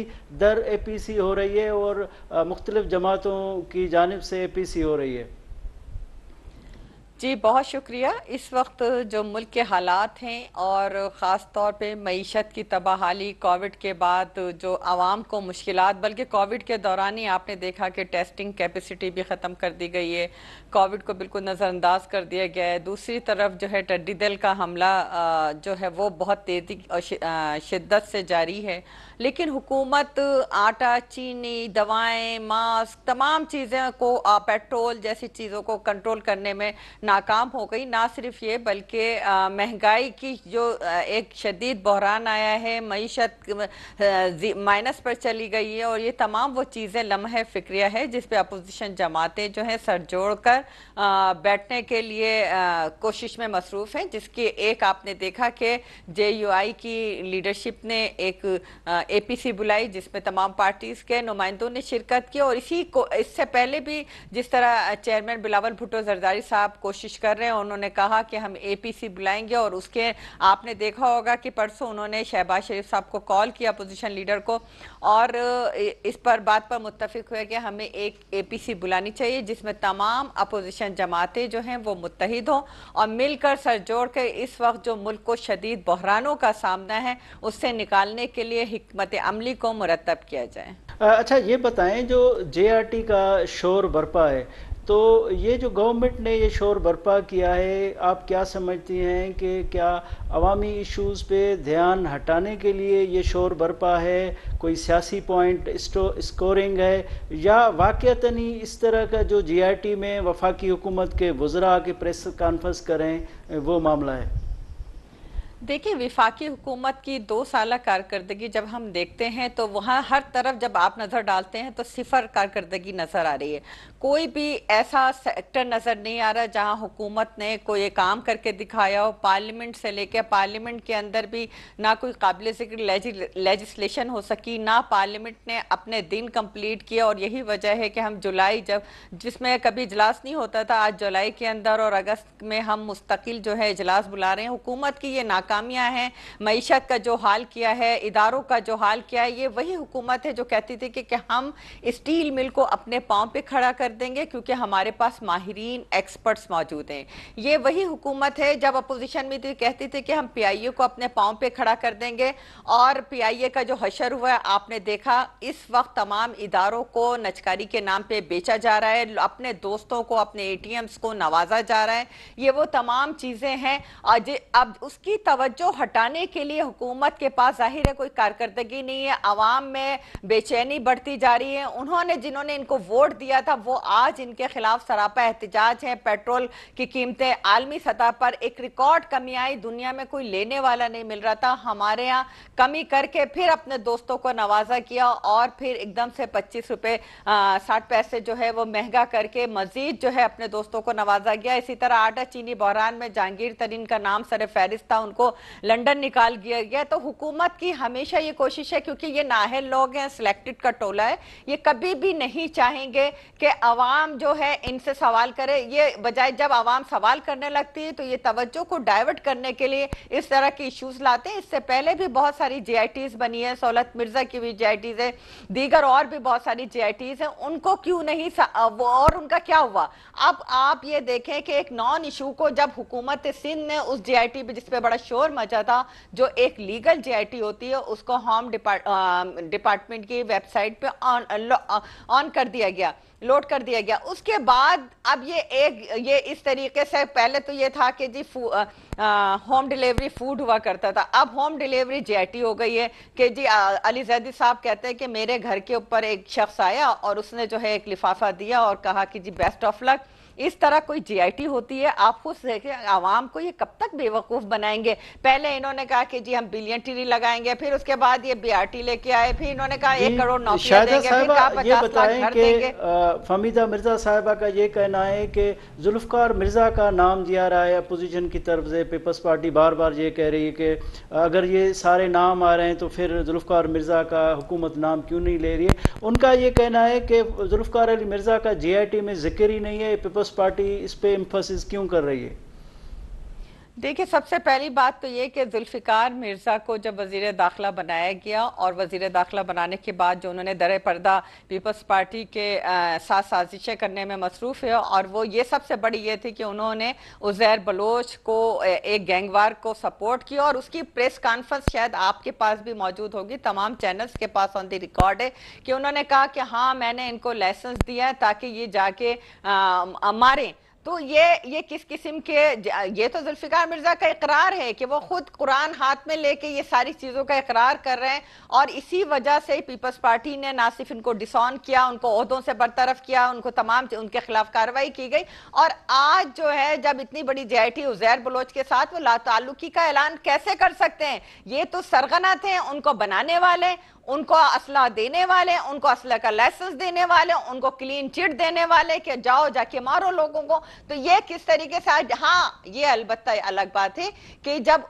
there A P सी हो रही है और मुख्तलिफ जमातों की जानब से ए पी सी हो रही है जी बहुत शुक्रिया इस वक्त जो मुल्क के हालात हैं और ख़ास तौर पे मीशत की तबाहाली कोविड के बाद जो आवाम को मुश्किल बल्कि कोविड के दौरान ही आपने देखा कि टेस्टिंग कैपेसिटी भी ख़त्म कर दी गई है कोविड को बिल्कुल नज़रअंदाज कर दिया गया है दूसरी तरफ जो है टड्डी दिल का हमला जो है वो बहुत तेज़ी और शिद्दत से जारी है लेकिन हुकूमत आटा चीनी दवाएं मास्क तमाम चीज़ें को पेट्रोल जैसी चीज़ों को कंट्रोल करने में नाकाम हो गई ना सिर्फ ये बल्कि महंगाई की जो एक शदीद बहरान आया है मीशत माइनस पर चली गई है और ये तमाम वो चीज़ें लम्हे फिक्रिया है जिसपे अपोजिशन जमातें जो हैं सर जोड़ कर अंदर बैठने के लिए कोशिश में मसरूफ़ हैं जिसकी एक आपने देखा कि जे की लीडरशिप ने एक एपीसी बुलाई जिसमें तमाम पार्टीज़ के नुमाइंदों ने शिरकत की और इसी को इससे पहले भी जिस तरह चेयरमैन बिलावल भुट्टो जरदारी साहब कोशिश कर रहे हैं उन्होंने कहा कि हम सी बुलाएंगे और उसके आपने देखा होगा कि परसों उन्होंने शहबाज शरीफ साहब को कॉल किया अपोजिशन लीडर को और इस पर बात पर मुतफिक हुआ कि हमें एक एपीसी बुलानी चाहिए जिसमें तमाम अपोजिशन जमातें जो हैं वो मुतहद हों और मिलकर जोड़ के इस वक्त जो मुल्क को शदीद बहरानों का सामना है उससे निकालने के लिए हमत अमली को मुरतब किया जाए अच्छा ये बताएं जो जे आर टी का शोर बरपा है तो ये जो गवर्नमेंट ने ये शोर बर्पा किया है आप क्या समझती हैं कि क्या अवामी इश्यूज़ पे ध्यान हटाने के लिए ये शोर बर्पा है कोई सियासी पॉइंट स्कोरिंग है या वाक़ता इस तरह का जो जीआईटी में वफाकी हुकूमत के वज़रा के प्रेस कॉन्फ्रेंस करें वो मामला है देखिए विफाकी हुकूमत की दो साल कारकर्दगी जब हम देखते हैं तो वहाँ हर तरफ जब आप नज़र डालते हैं तो सिफर कारकर्दगी नज़र आ रही है कोई भी ऐसा सेक्टर नज़र नहीं आ रहा जहाँ हुकूमत ने कोई काम करके दिखाया हो पार्लियामेंट से लेकर पार्लियामेंट के अंदर भी ना कोई काबिल जिक्र लेजिस्लेशन हो सकी ना पार्लियामेंट ने अपने दिन कम्प्लीट किया और यही वजह है कि हम जुलाई जब जिसमें कभी इजलास नहीं होता था आज जुलाई के अंदर और अगस्त में हम मुस्तकिल जो है इजलास बुला रहे हैं हुकूमत की ये नाक नाकामियां हैं मीशत का जो हाल किया है इदारों का जो हाल किया है ये वही हुकूमत है जो कहती थी कि, कि हम स्टील मिल को अपने पाँव पर खड़ा कर देंगे क्योंकि हमारे पास माहरीन एक्सपर्ट्स मौजूद हैं ये वही हुकूमत है जब अपोजिशन में थी कहती थी कि हम पी आई ए को अपने पाँव पर खड़ा कर देंगे और पी आई ए का जो हशर हुआ आपने देखा इस वक्त तमाम इदारों को नचकारी के नाम पर बेचा जा रहा है अपने दोस्तों को अपने ए टी एम्स को नवाजा जा रहा है ये वो तमाम चीज़ें हैं अब उसकी तव तवज्जो हटाने के लिए हुकूमत के पास जाहिर है कोई कारकर्दगी नहीं है आवाम में बेचैनी बढ़ती जा रही है उन्होंने जिन्होंने इनको वोट दिया था वो आज इनके खिलाफ सरापा एहतजाज है पेट्रोल की कीमतें आलमी सतह पर एक रिकॉर्ड कमी आई दुनिया में कोई लेने वाला नहीं मिल रहा था हमारे यहाँ कमी करके फिर अपने दोस्तों को नवाजा किया और फिर एकदम से पच्चीस रुपये साठ पैसे जो है वो महंगा करके मजीद जो है अपने दोस्तों को नवाजा गया इसी तरह आटा चीनी बहरान में जहांगीर तरीन का नाम सर फहरिस्त था उनको लंदन निकाल दिया गया तो हुकूमत की हमेशा ये कोशिश है क्योंकि ये नाहल लोग हैं सिलेक्टेड का टोला है ये कभी भी नहीं चाहेंगे कि अवाम जो है इनसे सवाल करे ये बजाय जब आवाम सवाल करने लगती है तो ये तवज्जो को डाइवर्ट करने के लिए इस तरह के इश्यूज लाते हैं इससे पहले भी बहुत सारी जे बनी है सोलत मिर्जा की भी जे है दीगर और भी बहुत सारी जे हैं उनको क्यों नहीं और उनका क्या हुआ अब आप ये देखें कि एक नॉन इशू को जब हुकूमत सिंध ने उस जे जिसपे बड़ा शोर शोर मजा था जो एक लीगल जेआईटी होती है उसको होम डिपार्टमेंट की वेबसाइट पे ऑन कर दिया गया लोड कर दिया गया उसके बाद अब ये एक ये इस तरीके से पहले तो ये था कि जी होम डिलीवरी फूड हुआ करता था अब होम डिलीवरी जेटी हो गई है कि जी आ, अली जैदी साहब कहते हैं कि मेरे घर के ऊपर एक शख्स आया और उसने जो है एक लिफाफा दिया और कहा कि जी बेस्ट ऑफ लक इस तरह कोई जीआईटी होती है आप खुद आपको आवाम को ये कब तक बेवकूफ़ बनाएंगे पहले इन्होंने कहा कि जी हम बिलियन टीरी लगाएंगे फिर उसके बाद ये बीआरटी लेके आए फिर इन्होंने कहा एक करोड़ नौकरियां फमीदा मिर्जा साहबा का ये कहना है कि जुल्फकार मिर्जा का नाम दिया रहा है अपोजिशन की तरफ से पीपल्स पार्टी बार बार ये कह रही है कि अगर ये सारे नाम आ रहे हैं तो फिर जुल्फकार मिर्जा का हुकूमत नाम क्यों नहीं ले रही है उनका ये कहना है कि जुल्फकार अली मिर्जा का जे आई टी में जिक्र ही नहीं है पीपल्स पार्टी इस पर इम्फोसिस क्यों कर रही है देखिए सबसे पहली बात तो ये कि जुल्फ़िकार मिर्ज़ा को जब वजीर दाखिला बनाया गया और वजीर दाखिला बनाने के बाद जो उन्होंने दर पर्दा पीपल्स पार्टी के आ, साथ साजिशें करने में मसरूफ़ है और वो ये सबसे बड़ी ये थी कि उन्होंने उजैर बलोच को एक गैंगवार को सपोर्ट किया और उसकी प्रेस कॉन्फ्रेंस शायद आपके पास भी मौजूद होगी तमाम चैनल्स के पास ऑन दी रिकॉर्ड है कि उन्होंने कहा कि हाँ मैंने इनको लाइसेंस दिया है ताकि ये जाके मारें तो ये ये किस किस्म के ये तो जुल्फ़िकार मिर्ज़ा का इकरार है कि वो ख़ुद कुरान हाथ में लेके ये सारी चीज़ों का इकरार कर रहे हैं और इसी वजह से पीपल्स पार्टी ने ना सिर्फ इनको डिसऑन किया उनको अहदों से बरतरफ किया उनको तमाम उनके खिलाफ कार्रवाई की गई और आज जो है जब इतनी बड़ी J I T Uzair Baloch के साथ वो लातालुकी का ऐलान कैसे कर सकते हैं ये तो सरगना थे उनको बनाने वाले उनको असला देने वाले उनको असला का लाइसेंस देने वाले उनको क्लीन चिट देने वाले कि जाओ जाके मारो लोगों को तो ये किस तरीके से आज हाँ ये अलबत्ता अलग बात है कि जब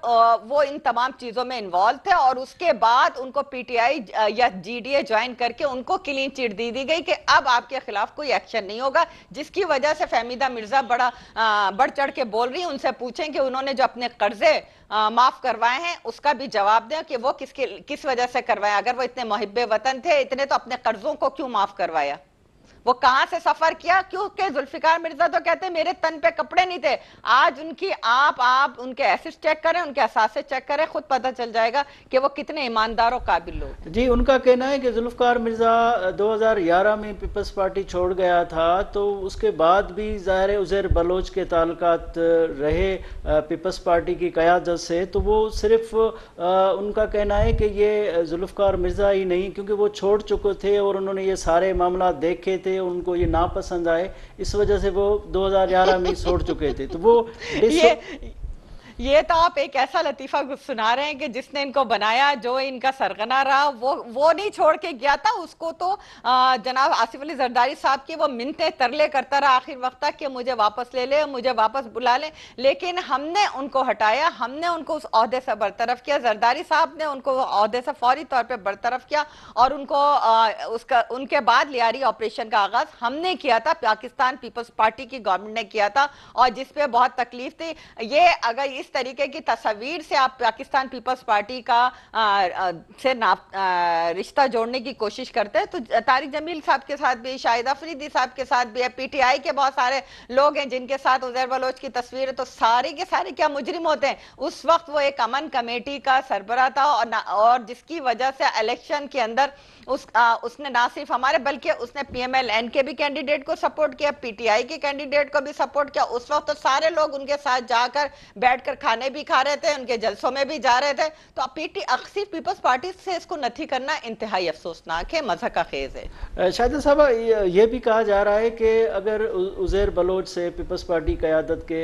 वो इन तमाम चीजों में इन्वॉल्व थे और उसके बाद उनको पीटीआई या जीडीए ज्वाइन करके उनको क्लीन चिट दी दी गई कि अब आपके खिलाफ कोई एक्शन नहीं होगा जिसकी वजह से फहमीदा मिर्जा बड़ा बढ़ चढ़ के बोल रही उनसे पूछें कि उन्होंने जो अपने कर्जे माफ करवाए हैं उसका भी जवाब दें कि वो किसके किस वजह से करवाए अगर वो इतने मुहब वतन थे इतने तो अपने कर्जों को क्यों माफ करवाया वो कहां से सफर किया क्योंकि जुल्फिकार मिर्जा तो कहते मेरे तन पे कपड़े नहीं थे आज उनकी आप आप उनके एसिड चेक करें उनके असासे चेक करें खुद पता चल जाएगा कि वो कितने ईमानदार और काबिल लोग जी उनका कहना है कि जुल्फकार मिर्जा 2011 में पीपल्स पार्टी छोड़ गया था तो उसके बाद भी ज़ाहिर उजैर बलोच के ताल्लुक रहे पीपल्स पार्टी की क्यादत से तो वो सिर्फ उनका कहना है कि ये जुल्फकार मिर्जा ही नहीं क्योंकि वो छोड़ चुके थे और उन्होंने ये सारे मामला देखे थे थे उनको ये नापसंद आए इस वजह से वो 2011 में छोड़ चुके थे तो वो ये ये तो आप एक ऐसा लतीफा सुना रहे हैं कि जिसने इनको बनाया जो इनका सरगना रहा वो वो नहीं छोड़ के गया था उसको तो जनाब आसिफ अली जरदारी साहब की वो मिनते तरले करता रहा आखिर वक्त तक कि मुझे वापस ले ले मुझे वापस बुला ले लेकिन हमने उनको हटाया हमने उनको उस अहदे से बरतरफ किया जरदारी साहब ने उनको अहदे से फौरी तौर पर बरतरफ किया और उनको उसका उनके बाद लियारी ऑपरेशन का आगाज हमने किया था पाकिस्तान पीपल्स पार्टी की गवर्नमेंट ने किया था और जिसपे बहुत तकलीफ थी ये अगर इस तरीके की तस्वीर से आप पाकिस्तान पीपल्स पार्टी का से रिश्ता जोड़ने की कोशिश करते हैं तो तारिक जमील साहब के साथ भी शाहिद अफरीदी साहब के साथ भी पीटीआई के बहुत सारे लोग हैं जिनके साथ उजैर बलोच की तस्वीर है तो सारे के सारे क्या मुजरिम होते हैं उस वक्त वो एक अमन कमेटी का सरबरा था और, और जिसकी वजह से इलेक्शन के अंदर उस आ, उसने ना सिर्फ हमारे बल्कि उसने पीएमएलएन के भी कैंडिडेट को सपोर्ट किया पीटीआई के कैंडिडेट को भी सपोर्ट किया उस वक्त तो सारे लोग उनके साथ जाकर बैठकर खाने भी खा रहे थे उनके जलसों में भी जा रहे थे तो पीटी अक्सर पीपल्स पार्टी से इसको नथी करना इंतहाई अफसोसनाक है मजह का खेज है शाहिद साहब ये भी कहा जा रहा है कि अगर उजैर बलोच से पीपल्स पार्टी क्यादत के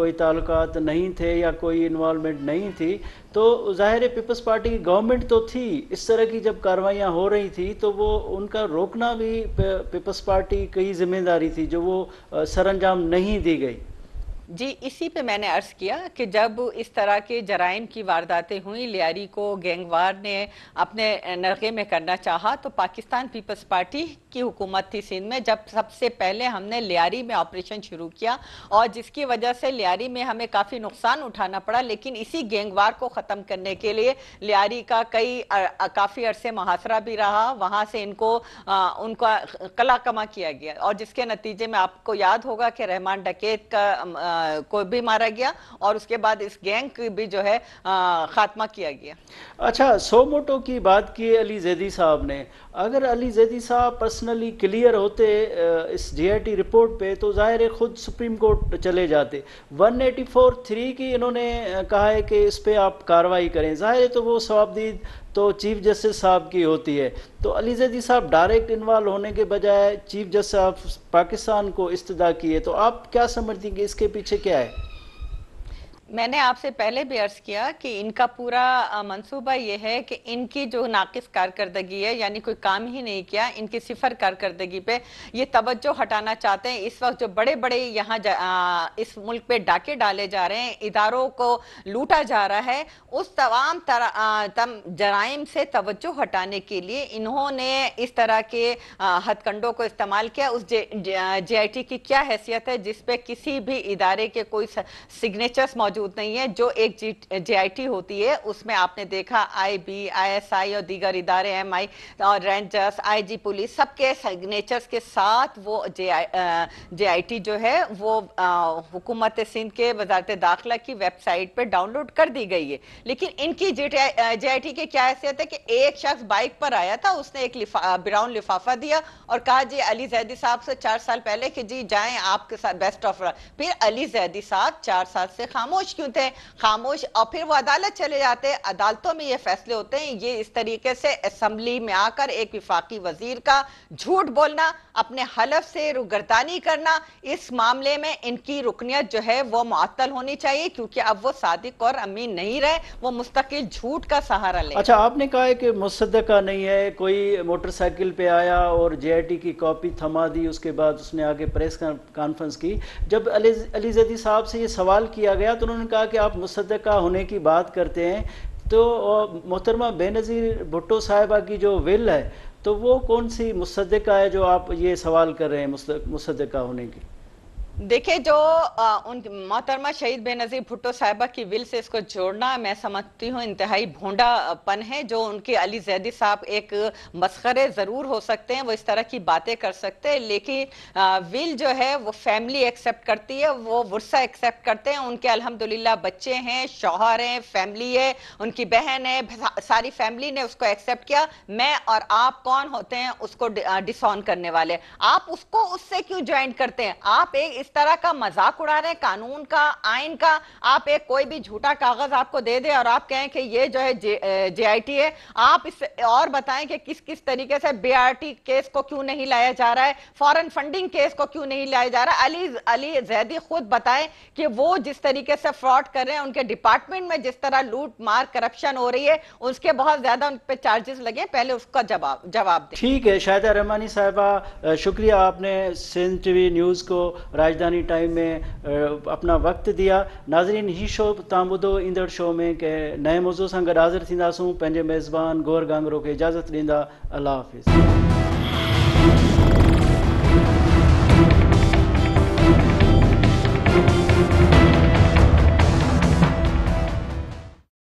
कोई ताल्लुक नहीं थे या कोई इन्वॉलमेंट नहीं थी तो ज़ाहिर पीपल्स पार्टी की गवर्नमेंट तो थी इस तरह की जब कार्रवाइयाँ हो रही थी तो वो उनका रोकना भी पीपल्स पार्टी की जिम्मेदारी थी जो वो सरंजाम नहीं दी गई जी इसी पे मैंने अर्ज किया कि जब इस तरह के जराइम की वारदातें हुई लियारी को गैंगवार ने अपने नरगे में करना चाहा तो पाकिस्तान पीपल्स पार्टी की हुकूमत थी सिंध में जब सबसे पहले हमने लियारी में ऑपरेशन शुरू किया और जिसकी वजह से लियारी में हमें काफ़ी नुकसान उठाना पड़ा लेकिन इसी गेंगवार को ख़त्म करने के लिए लियारी का कई काफ़ी अरसे मुहासरा भी रहा वहाँ से इनको आ, उनका कमा किया गया और जिसके नतीजे में आपको याद होगा कि रहमान डकेत का आ, को भी मारा गया और उसके बाद इस गैंग भी जो है खात्मा किया गया अच्छा सौ मोटो की बात की अली जैदी साहब ने अगर अली जैदी साहब पर्सनली क्लियर होते इस जीआईटी रिपोर्ट पे तो जाहिर है खुद सुप्रीम कोर्ट चले जाते 184 थ्री की इन्होंने कहा है कि इस पर आप कार्रवाई करें जाहिर है तो वो स्वाबदीद तो चीफ जस्टिस साहब की होती है तो अलीजदी साहब डायरेक्ट इन्वॉल्व होने के बजाय चीफ जस्टिस साहब पाकिस्तान को इस्तः किए तो आप क्या समझती कि इसके पीछे क्या है मैंने आपसे पहले भी अर्ज किया कि इनका पूरा मंसूबा ये है कि इनकी जो नाकिस कारकर्दगी है यानी कोई काम ही नहीं किया इनकी सिफर कारकर्दगी पे ये तवज्जो हटाना चाहते हैं इस वक्त जो बड़े बड़े यहाँ इस मुल्क पे डाके डाले जा रहे हैं इदारों को लूटा जा रहा है उस तमाम तम जराइम से तवज्जो हटाने के लिए इन्होंने इस तरह के हथकंडों को इस्तेमाल किया उस जे, जे, जे, आई टी की क्या हैसियत है जिसपे किसी भी इदारे के कोई सिग्नेचर्स मौजूद मौजूद नहीं है जो एक जीआईटी होती है उसमें आपने देखा आईबी आईएसआई और दीगर इदारे एम आई और रेंजर्स आई जी पुलिस सबके सिग्नेचर्स के साथ वो जे जेआईटी जो है वो हुकूमत सिंध के वजारत दाखिला की वेबसाइट पर डाउनलोड कर दी गई है लेकिन इनकी जे जेआईटी की क्या हैसियत है कि एक शख्स बाइक पर आया था उसने एक लिफा, ब्राउन लिफाफा दिया और कहा जी अली जैदी साहब से चार साल पहले कि जी जाएं आपके साथ बेस्ट ऑफ फिर अली जैदी साहब चार साल से खामोश खामोश क्यों थे खामोश और फिर वो अदालत चले जाते अदालतों में ये फैसले होते हैं ये इस तरीके से असम्बली में आकर एक विफाकी वजीर का झूठ बोलना अपने हलफ से रुगरदानी करना इस मामले में इनकी रुकनीत जो है वो मअतल होनी चाहिए क्योंकि अब वो सादिक और अमीन नहीं रहे वो मुस्तकिल झूठ का सहारा ले अच्छा आपने कहा है कि मुसदा नहीं है कोई मोटरसाइकिल पे आया और जेआईटी की कॉपी थमा दी उसके बाद उसने आगे प्रेस कॉन्फ्रेंस की जब अली अलीजदी साहब से ये सवाल किया गया तो उन्होंने उन्होंने कहा कि आप मुसदा होने की बात करते हैं तो मोहतरमा बेनज़ीर भुट्टो साहिबा की जो विल है तो वो कौन सी मुसदा है जो आप ये सवाल कर रहे हैं मुसदा होने की देखिए जो आ, उन मोहतरमा शहीद बेनजीर भुट्टो साहिबा की विल से इसको जोड़ना मैं समझती हूँ इंतहाई भोंडापन है जो उनके अली जैदी साहब एक मस्खरे ज़रूर हो सकते हैं वो इस तरह की बातें कर सकते हैं लेकिन आ, विल जो है वो फैमिली एक्सेप्ट करती है वो वर्षा एक्सेप्ट करते हैं उनके अल्हम्दुलिल्लाह बच्चे हैं शौहर हैं फैमिली है उनकी बहन है सारी फैमिली ने उसको एक्सेप्ट किया मैं और आप कौन होते हैं उसको डिसऑन करने वाले आप उसको उससे क्यों ज्वाइन करते हैं आप एक तरह का मजाक उड़ा रहे हैं कानून का आइन का आप एक कोई भी झूठा कागज आपको दे दे और आप कहें कि ये जो है जे आई टी है आप इस और बताएं कि किस किस तरीके से बी आर टी केस को क्यों नहीं लाया जा रहा है फॉरन फंडिंग केस को क्यों नहीं लाया जा रहा है अली अली जैदी खुद बताएं कि वो जिस तरीके से फ्रॉड कर रहे हैं उनके डिपार्टमेंट में जिस तरह लूट मार करप्शन हो रही है उसके बहुत ज्यादा उन पर चार्जेस लगे पहले उसका जवाब जवाब ठीक है शायद रहमानी साहबा शुक्रिया आपने सिंध टीवी न्यूज को राय राजधानी टाइम में अपना वक़्त दिया नाज़रीन ही शो तुम ॿुधो ईंदड़ शो में कें नए मौज़ू से गुड हाज़िर थींदासूं मेज़बान गौर गांगरों के इजाज़त दींदा अल्लाह हाफ़िज़